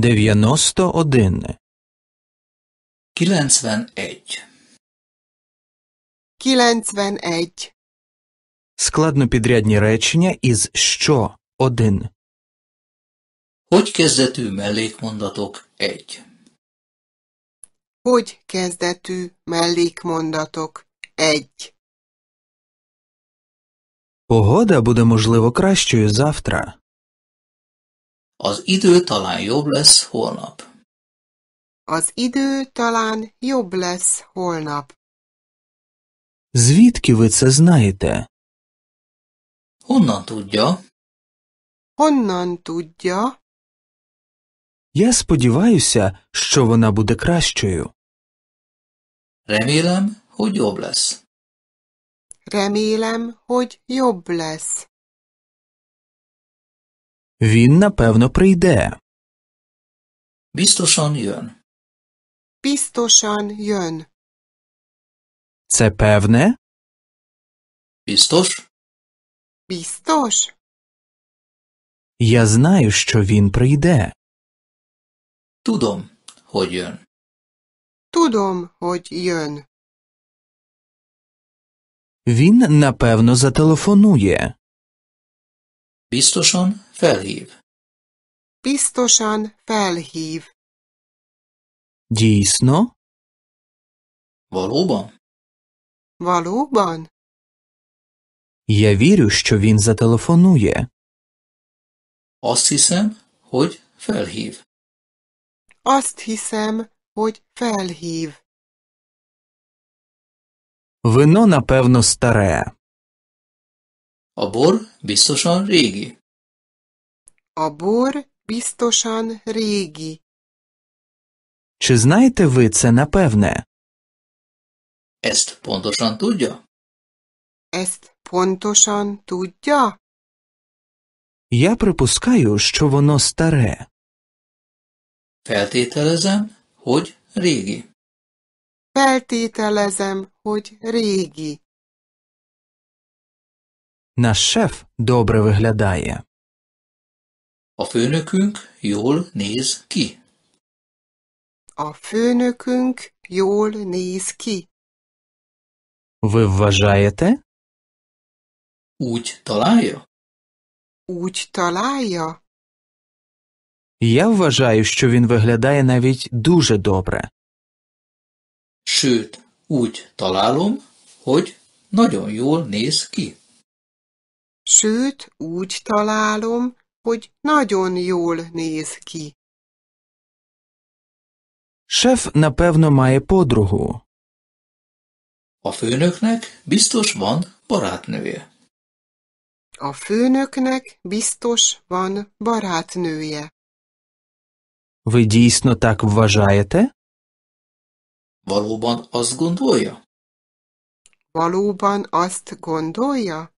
Кіленцвен едь. 91 91 Складнопідрядні речення із що один Hogy kezdetű mellékmondatok 1 Hogy kezdetű mellékmondatok 1 Погода буде можливо кращою завтра. Az idő talán jobb lesz holnap. Az idő talán jobb lesz holnap. Звідки ви це знаєте? Honnan tudja? Honnan tudja? Я сподіваюся, що вона буде кращою. Remélem, hogy jobb lesz. Remélem, hogy jobb lesz. Він напевно прийде. Biztosan jön. Biztosan jön. Це певне? Biztos? Biztos. Я знаю, що він прийде. Tudom, hogy jön. Tudom, hogy jön. Він напевно зателефонує. Biztosan felhív. Biztosan felhív. Дійсно? Valóban? Valóban? Я вірю, що він зателефонує. Azt hiszem, hogy felhív. Azt hiszem, hogy felhív. Вино, напевно, старе. A bor biztosan régi. A bor biztosan рігі. Чи знаєте ви це напевне? Ezt pontosan tudja? Ест понтошан тудя. Я припускаю, що воно старе. Feltételezem, hogy régi. Feltételezem, hogy régi. Наш шеф добре виглядає. A főnökünk jól néz ki. A főnökünk jól néz ki. Ви вважаєте? Úgy találja. Úgy találja. Я вважаю, що він виглядає навіть дуже добре. Sőt, úgy találom, hogy nagyon jól néz ki. Sőt, úgy találom, hogy nagyon jól néz ki. Szef napewno maje podruhu. A főnöknek biztos van barátnője. A főnöknek biztos van barátnője. Ви дійсно так вважаєте? Valóban azt gondolja? Valóban azt gondolja?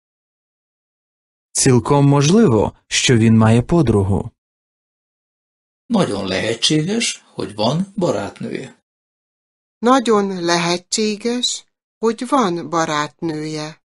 Цілком можливо, що він має подругу. Nagyon lehetséges, hogy van barátnője. Nagyon lehetséges, hogy van barátnője.